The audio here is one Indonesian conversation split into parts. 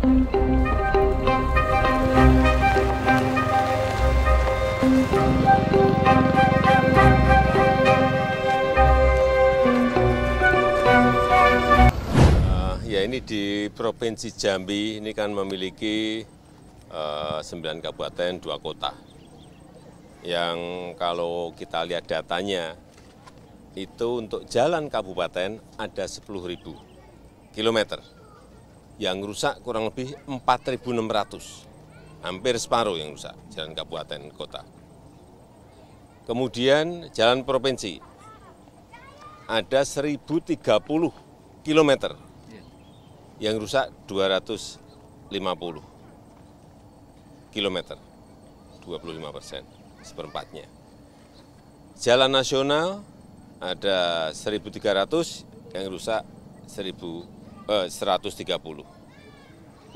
Ah, ya ini di Provinsi Jambi ini kan memiliki uh, kabupaten, dua kota. Yang kalau kita lihat datanya, itu untuk jalan kabupaten ada 10.000 kilometer yang rusak kurang lebih 4.600, hampir separuh yang rusak, jalan kabupaten kota. Kemudian jalan provinsi, ada 1.030 km, iya. yang rusak 250 km, 25 persen, seperempatnya. Jalan nasional ada 1.300, yang rusak 1000 eh, 130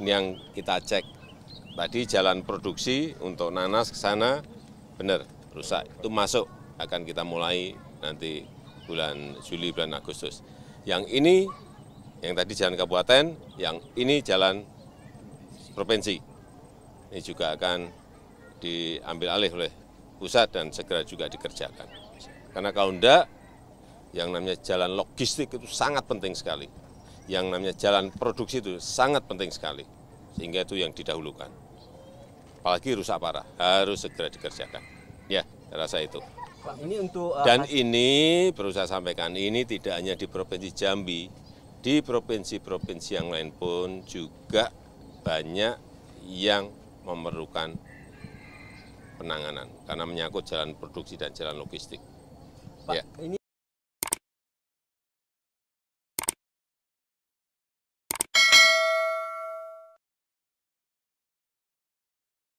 ini yang kita cek. Tadi jalan produksi untuk nanas ke sana benar rusak. Itu masuk akan kita mulai nanti bulan Juli, bulan Agustus. Yang ini, yang tadi jalan kabupaten, yang ini jalan provinsi. Ini juga akan diambil alih oleh pusat dan segera juga dikerjakan. Karena kalau enggak, yang namanya jalan logistik itu sangat penting sekali yang namanya jalan produksi itu sangat penting sekali. Sehingga itu yang didahulukan. Apalagi rusak parah, harus segera dikerjakan. Ya, rasa itu. Pak, ini untuk uh, dan ini perlu saya sampaikan ini tidak hanya di provinsi Jambi, di provinsi-provinsi yang lain pun juga banyak yang memerlukan penanganan karena menyangkut jalan produksi dan jalan logistik. Pak, ya. ini